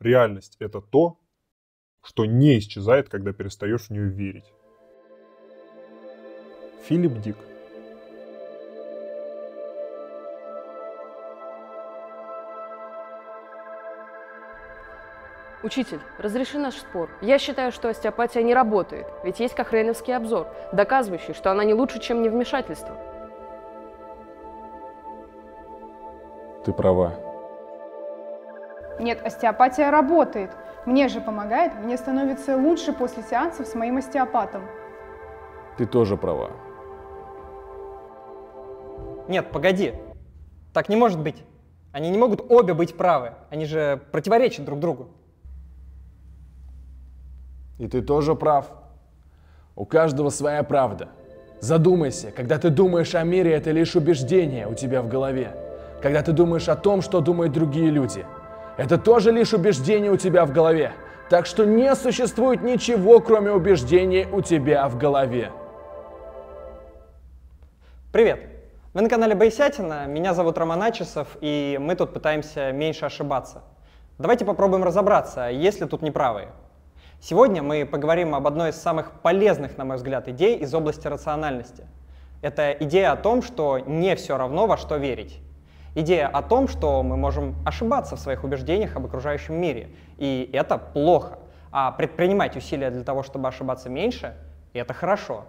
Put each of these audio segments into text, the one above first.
Реальность – это то, что не исчезает, когда перестаешь в нее верить. Филипп Дик – Учитель, разреши наш спор. Я считаю, что остеопатия не работает, ведь есть кохрейновский обзор, доказывающий, что она не лучше, чем невмешательство. Ты права. Нет, остеопатия работает. Мне же помогает, мне становится лучше после сеансов с моим остеопатом. Ты тоже права. Нет, погоди. Так не может быть. Они не могут обе быть правы. Они же противоречат друг другу. И ты тоже прав. У каждого своя правда. Задумайся, когда ты думаешь о мире, это лишь убеждение у тебя в голове. Когда ты думаешь о том, что думают другие люди – это тоже лишь убеждение у тебя в голове. Так что не существует ничего, кроме убеждения у тебя в голове. Привет! Вы на канале Байсятина, меня зовут Роман Ачесов, и мы тут пытаемся меньше ошибаться. Давайте попробуем разобраться, есть ли тут неправые. Сегодня мы поговорим об одной из самых полезных, на мой взгляд, идей из области рациональности. Это идея о том, что не все равно, во что верить. Идея о том, что мы можем ошибаться в своих убеждениях об окружающем мире, и это плохо. А предпринимать усилия для того, чтобы ошибаться меньше, это хорошо.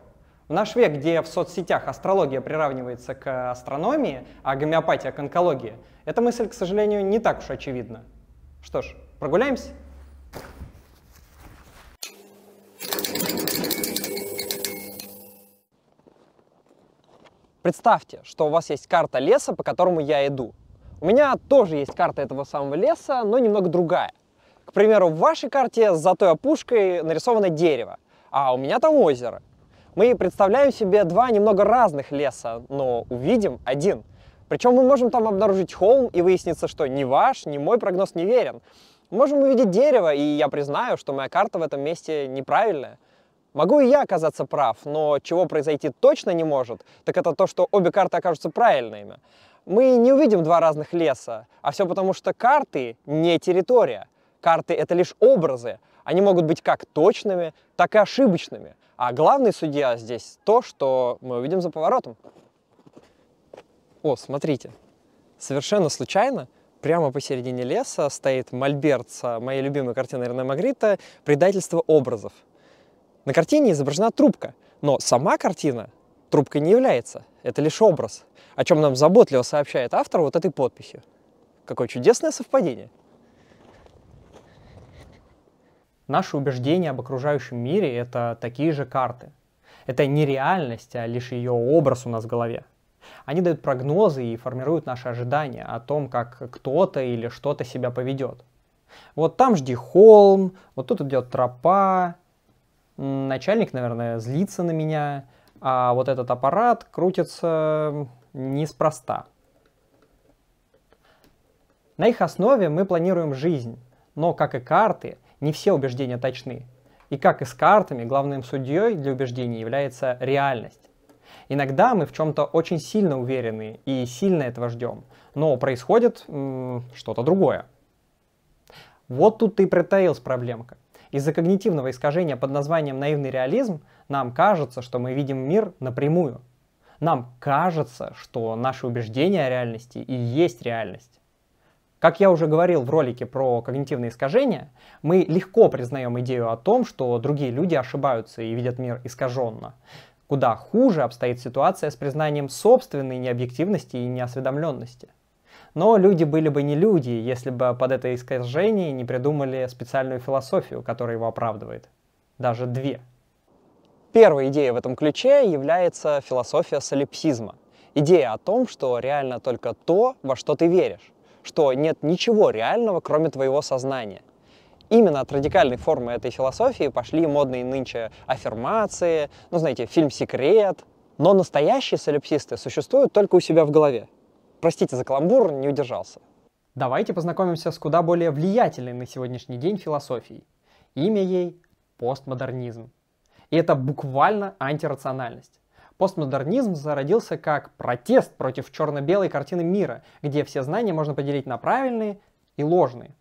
В наш век, где в соцсетях астрология приравнивается к астрономии, а гомеопатия к онкологии, эта мысль, к сожалению, не так уж очевидна. Что ж, прогуляемся? Представьте, что у вас есть карта леса, по которому я иду. У меня тоже есть карта этого самого леса, но немного другая. К примеру, в вашей карте с затой опушкой нарисовано дерево, а у меня там озеро. Мы представляем себе два немного разных леса, но увидим один. Причем мы можем там обнаружить холм, и выяснится, что ни ваш, ни мой прогноз не верен. Можем увидеть дерево, и я признаю, что моя карта в этом месте неправильная. Могу и я оказаться прав, но чего произойти точно не может, так это то, что обе карты окажутся правильными. Мы не увидим два разных леса, а все потому, что карты не территория. Карты — это лишь образы. Они могут быть как точными, так и ошибочными. А главный судья здесь то, что мы увидим за поворотом. О, смотрите. Совершенно случайно прямо посередине леса стоит мольберт с моей любимой картиной Рене Магрита «Предательство образов». На картине изображена трубка, но сама картина трубкой не является, это лишь образ, о чем нам заботливо сообщает автор вот этой подписью. Какое чудесное совпадение! Наши убеждения об окружающем мире — это такие же карты. Это не реальность, а лишь ее образ у нас в голове. Они дают прогнозы и формируют наши ожидания о том, как кто-то или что-то себя поведет. Вот там жди холм, вот тут идет тропа, начальник, наверное, злится на меня, а вот этот аппарат крутится неспроста. На их основе мы планируем жизнь, но, как и карты, не все убеждения точны. И как и с картами, главным судьей для убеждений является реальность. Иногда мы в чем-то очень сильно уверены и сильно этого ждем, но происходит что-то другое. Вот тут и притаилась проблемка. Из-за когнитивного искажения под названием наивный реализм нам кажется, что мы видим мир напрямую. Нам кажется, что наши убеждения о реальности и есть реальность. Как я уже говорил в ролике про когнитивные искажения, мы легко признаем идею о том, что другие люди ошибаются и видят мир искаженно. Куда хуже обстоит ситуация с признанием собственной необъективности и неосведомленности. Но люди были бы не люди, если бы под это искажение не придумали специальную философию, которая его оправдывает. Даже две. Первая идея в этом ключе является философия солипсизма. Идея о том, что реально только то, во что ты веришь, что нет ничего реального, кроме твоего сознания. Именно от радикальной формы этой философии пошли модные нынче аффирмации, ну знаете, фильм «Секрет». Но настоящие солипсисты существуют только у себя в голове. Простите за каламбур, не удержался. Давайте познакомимся с куда более влиятельной на сегодняшний день философией. Имя ей – постмодернизм. И это буквально антирациональность. Постмодернизм зародился как протест против черно-белой картины мира, где все знания можно поделить на правильные и ложные.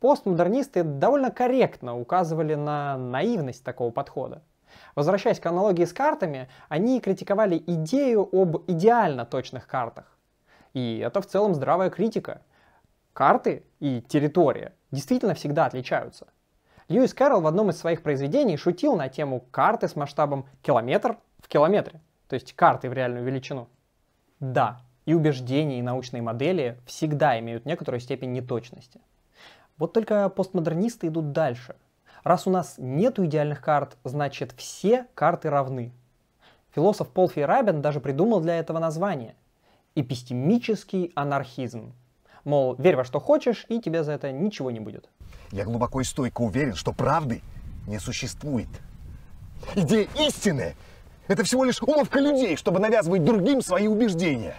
Постмодернисты довольно корректно указывали на наивность такого подхода. Возвращаясь к аналогии с картами, они критиковали идею об идеально точных картах. И это в целом здравая критика. Карты и территория действительно всегда отличаются. Льюис Кэрролл в одном из своих произведений шутил на тему карты с масштабом километр в километре, то есть карты в реальную величину. Да, и убеждения, и научные модели всегда имеют некоторую степень неточности. Вот только постмодернисты идут дальше. Раз у нас нет идеальных карт, значит все карты равны. Философ Пол Фейрабен даже придумал для этого название – эпистемический анархизм. Мол, верь во что хочешь, и тебе за это ничего не будет. Я глубоко и стойко уверен, что правды не существует. Идея истины – это всего лишь уловка людей, чтобы навязывать другим свои убеждения.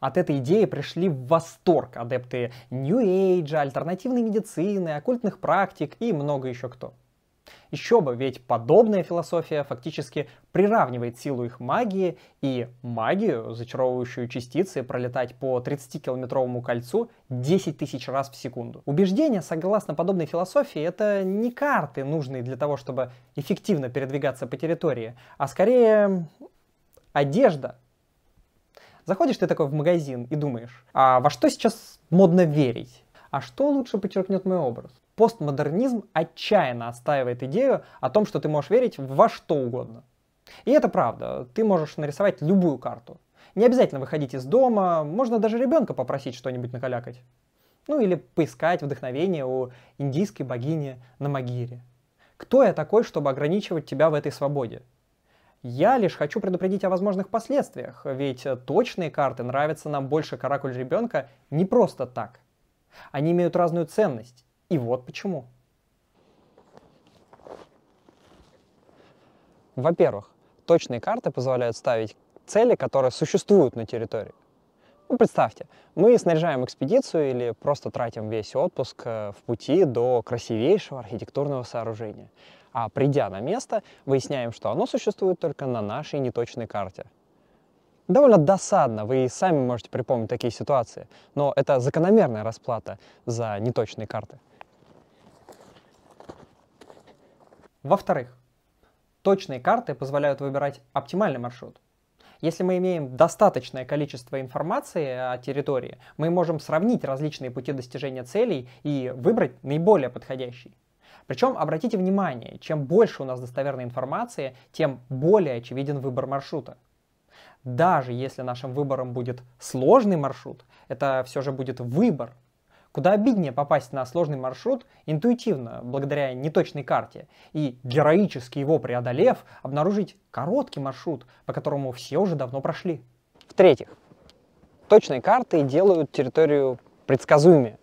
От этой идеи пришли в восторг адепты New Age, альтернативной медицины, оккультных практик и много еще кто. Еще бы, ведь подобная философия фактически приравнивает силу их магии и магию, зачаровывающую частицы, пролетать по 30-километровому кольцу 10 тысяч раз в секунду. Убеждения, согласно подобной философии, это не карты, нужные для того, чтобы эффективно передвигаться по территории, а скорее одежда, Заходишь ты такой в магазин и думаешь, а во что сейчас модно верить? А что лучше подчеркнет мой образ? Постмодернизм отчаянно отстаивает идею о том, что ты можешь верить во что угодно. И это правда, ты можешь нарисовать любую карту. Не обязательно выходить из дома, можно даже ребенка попросить что-нибудь накалякать. Ну или поискать вдохновение у индийской богини на Магире. Кто я такой, чтобы ограничивать тебя в этой свободе? Я лишь хочу предупредить о возможных последствиях, ведь точные карты нравятся нам больше каракуль ребенка не просто так. Они имеют разную ценность, и вот почему. Во-первых, точные карты позволяют ставить цели, которые существуют на территории. Ну, представьте, мы снаряжаем экспедицию или просто тратим весь отпуск э, в пути до красивейшего архитектурного сооружения. А придя на место, выясняем, что оно существует только на нашей неточной карте. Довольно досадно, вы и сами можете припомнить такие ситуации, но это закономерная расплата за неточные карты. Во-вторых, точные карты позволяют выбирать оптимальный маршрут. Если мы имеем достаточное количество информации о территории, мы можем сравнить различные пути достижения целей и выбрать наиболее подходящий. Причем обратите внимание, чем больше у нас достоверной информации, тем более очевиден выбор маршрута. Даже если нашим выбором будет сложный маршрут, это все же будет выбор, Куда обиднее попасть на сложный маршрут интуитивно, благодаря неточной карте, и, героически его преодолев, обнаружить короткий маршрут, по которому все уже давно прошли. В-третьих, точные карты делают территорию предсказуемее.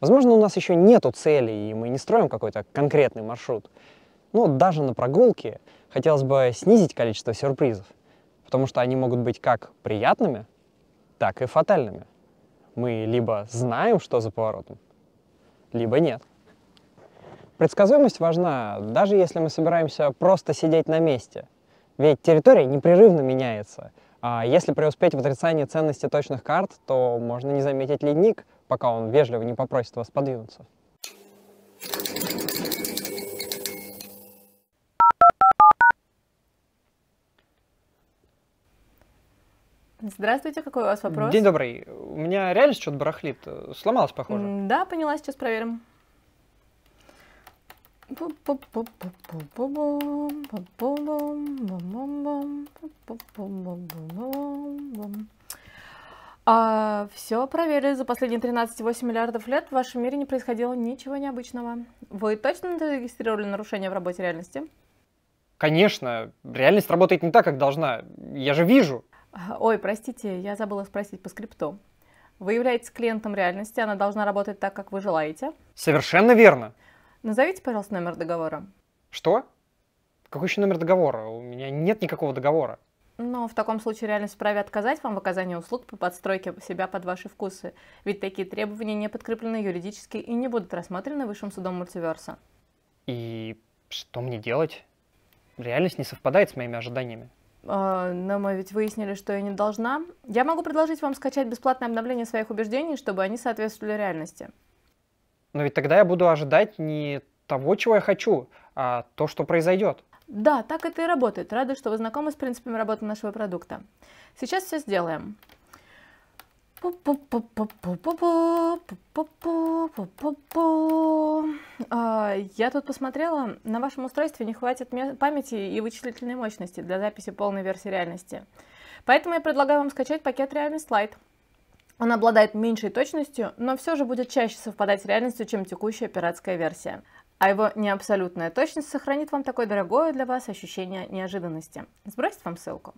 Возможно, у нас еще нету цели, и мы не строим какой-то конкретный маршрут. Но даже на прогулке хотелось бы снизить количество сюрпризов, потому что они могут быть как приятными, так и фатальными мы либо знаем, что за поворотом, либо нет. Предсказуемость важна, даже если мы собираемся просто сидеть на месте. Ведь территория непрерывно меняется. А если преуспеть в отрицании ценности точных карт, то можно не заметить ледник, пока он вежливо не попросит вас подвинуться. Здравствуйте, какой у вас вопрос? День добрый. У меня реально что-то барахлит. Сломалось, похоже. Да, поняла, сейчас проверим. А, все проверили. За последние 13,8 миллиардов лет в вашем мире не происходило ничего необычного. Вы точно зарегистрировали нарушение в работе реальности? Конечно. Реальность работает не так, как должна. Я же вижу. Ой, простите, я забыла спросить по скрипту. Вы являетесь клиентом реальности, она должна работать так, как вы желаете. Совершенно верно. Назовите, пожалуйста, номер договора. Что? Какой еще номер договора? У меня нет никакого договора. Но в таком случае реальность вправе отказать вам в оказании услуг по подстройке себя под ваши вкусы, ведь такие требования не подкреплены юридически и не будут рассмотрены Высшим судом мультиверса. И что мне делать? Реальность не совпадает с моими ожиданиями. А, но мы ведь выяснили, что я не должна. Я могу предложить вам скачать бесплатное обновление своих убеждений, чтобы они соответствовали реальности. Но ведь тогда я буду ожидать не того, чего я хочу, а то, что произойдет. Да, так это и работает. Рада, что вы знакомы с принципами работы нашего продукта. Сейчас все сделаем. А, я тут посмотрела, на вашем устройстве не хватит памяти и вычислительной мощности для записи полной версии реальности. Поэтому я предлагаю вам скачать пакет «Реальность слайд. Он обладает меньшей точностью, но все же будет чаще совпадать с реальностью, чем текущая пиратская версия. А его неабсолютная точность сохранит вам такое дорогое для вас ощущение неожиданности. Сбросит вам ссылку.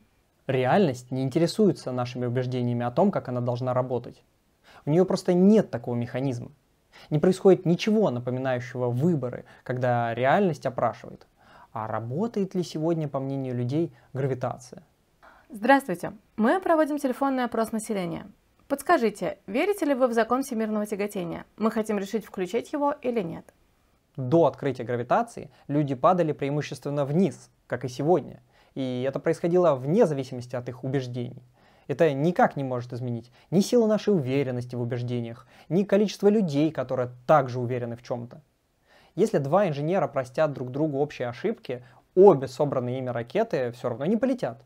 Реальность не интересуется нашими убеждениями о том, как она должна работать. У нее просто нет такого механизма. Не происходит ничего напоминающего выборы, когда реальность опрашивает, а работает ли сегодня, по мнению людей, гравитация. Здравствуйте, мы проводим телефонный опрос населения. Подскажите, верите ли вы в закон всемирного тяготения? Мы хотим решить, включить его или нет. До открытия гравитации люди падали преимущественно вниз, как и сегодня – и это происходило вне зависимости от их убеждений. Это никак не может изменить ни сила нашей уверенности в убеждениях, ни количество людей, которые также уверены в чем-то. Если два инженера простят друг другу общие ошибки, обе собранные ими ракеты все равно не полетят.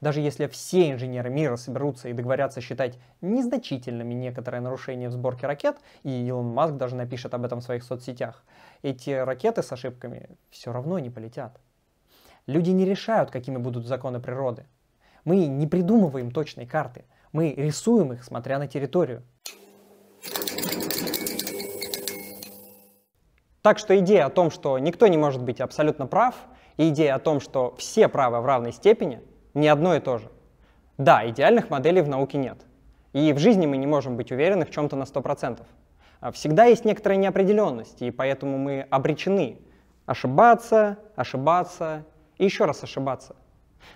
Даже если все инженеры мира соберутся и договорятся считать незначительными некоторые нарушения в сборке ракет, и Илон Маск даже напишет об этом в своих соцсетях, эти ракеты с ошибками все равно не полетят. Люди не решают, какими будут законы природы. Мы не придумываем точные карты, мы рисуем их, смотря на территорию. Так что идея о том, что никто не может быть абсолютно прав, и идея о том, что все правы в равной степени, не одно и то же. Да, идеальных моделей в науке нет. И в жизни мы не можем быть уверены в чем-то на 100%. А всегда есть некоторая неопределенность, и поэтому мы обречены ошибаться, ошибаться и еще раз ошибаться.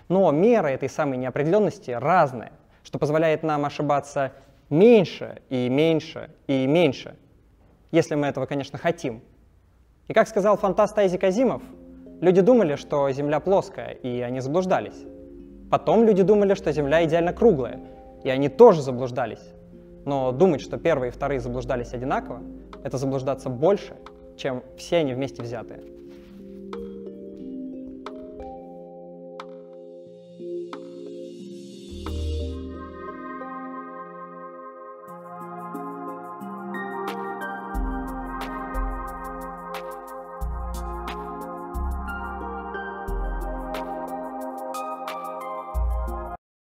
Но мера этой самой неопределенности разная, что позволяет нам ошибаться меньше и меньше и меньше, если мы этого, конечно, хотим. И как сказал фантаст Айзек Азимов, люди думали, что Земля плоская, и они заблуждались. Потом люди думали, что Земля идеально круглая, и они тоже заблуждались. Но думать, что первые и вторые заблуждались одинаково, это заблуждаться больше, чем все они вместе взятые.